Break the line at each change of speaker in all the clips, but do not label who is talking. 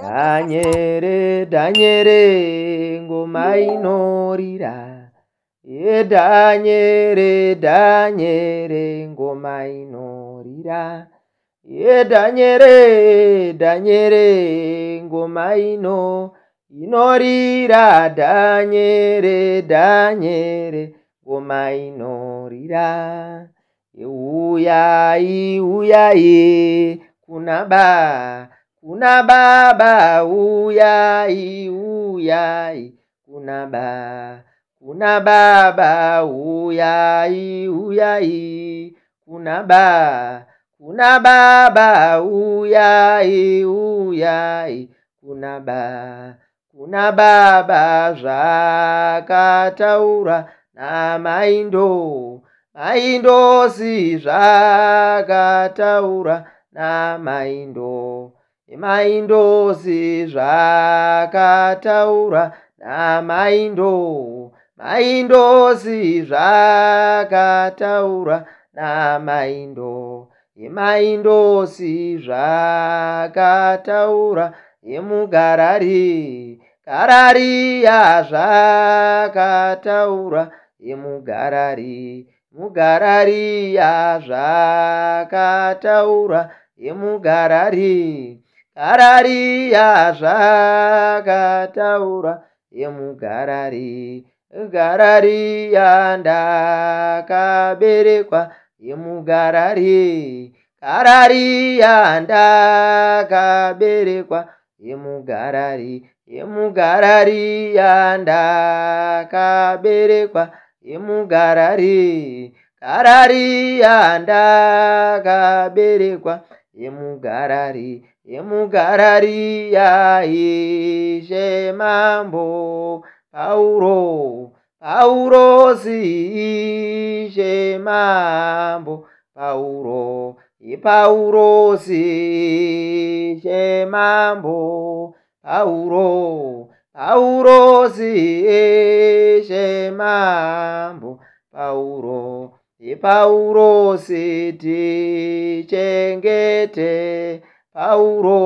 danyere danyere ngoma inorira ye danyere danyere ngoma inorira ye danyere danyere ngoma ino inorira danyere danyere ngoma inorira uyai uyai kuna baa kuna baba uyai uyai kuna ba kuna baba uyai uyai kuna ba kuna baba uyai uyai kuna ba kuna baba zvakataura namaindo maindosi zvakataura namaindo maindosi zvakataura namaindo maindosi zvakataura namaindo imaindosi zvakataura imugarari garariya zvakataura imugarari mugarariya zvakataura imugarari garariya zvakataura yemugarari garariya ndakaberekwa yemugarari garariya ndakaberekwa yemugarari yemugarariya ndakaberekwa yemugarari garariya ndakaberekwa ye yemugarari yemugarariya ishe mambo pauro pauro siishe mambo pauro ipauro siishe mambo pauro pauro siishe mambo pauro si ipauro siti chengete pauro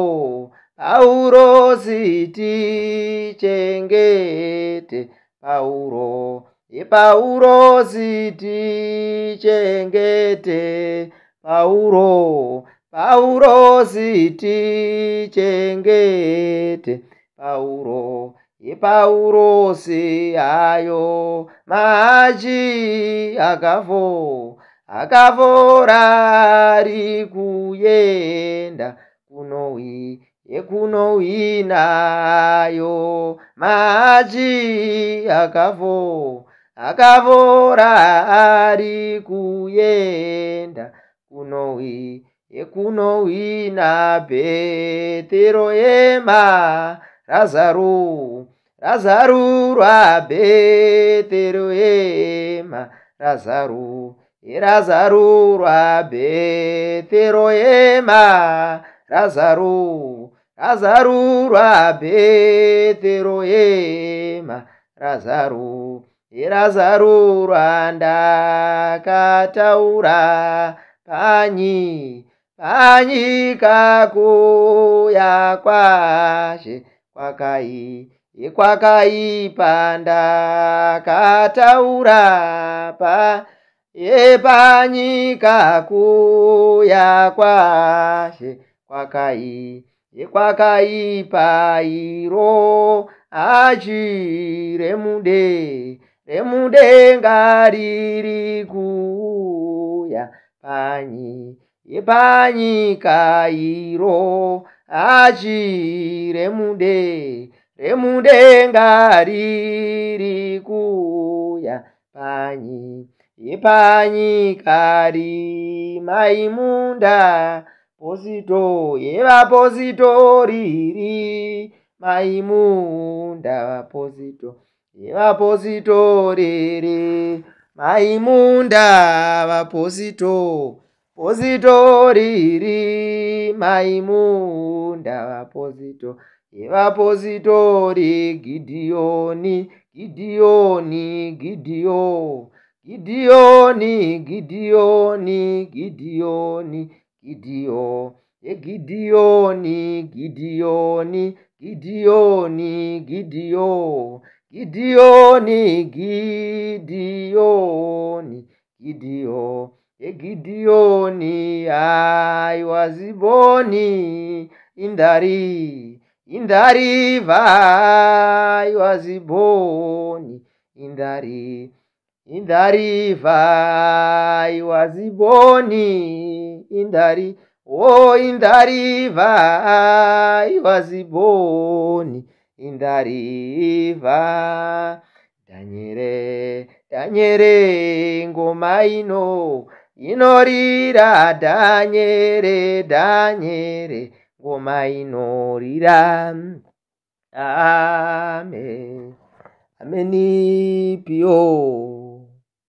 pauro siti chengete pauro ipauro siti chengete pauro pauro siti chengete pauro, pauro, siti, chengete, pauro ipaurosi hayo mahachi akafo akafora ari kuyenda kunohwi yekunohwinayo mahachi akafo akafora ari kuyenda kunohwi yekunohwina bhethiro yema razaro razaro rwabheteroema razaro e razaro rwabheteroema razaro razaro rwabheteroema razaro e razaro rwandakataura panyi panyikakuya kwazhe kwakai ekwakaipa ndakataura pa yepanyika kuya kwashe kwakai ekwakaipa iro hachi remude remudenga riri kuya panyi yepanyika iro haji remude remudenga riri kuya panyi yepanyika rimaimunda posito yevapositori rimaimunda vaposito yevapositori rimaimunda vapositori positoriri maimunda vaposito yevapositori gidhiyoni gidhiyoni gidhiyo gidhiyoni gidhiyoni gidhiyoni gidhiyo yegidhiyoni gidhiyoni gidhiyoni gidhiyo gidhiyoni gidhiyoni gidhiyo yegidiyoni haiwa ziboni indari indari vaiwa ziboni indari indari vaiwa ziboni indari o indari vaiwa ziboni indari va danyere danyere ngoma ino inorira dhanyere dhanyere ngoma inorira amen amenipiyo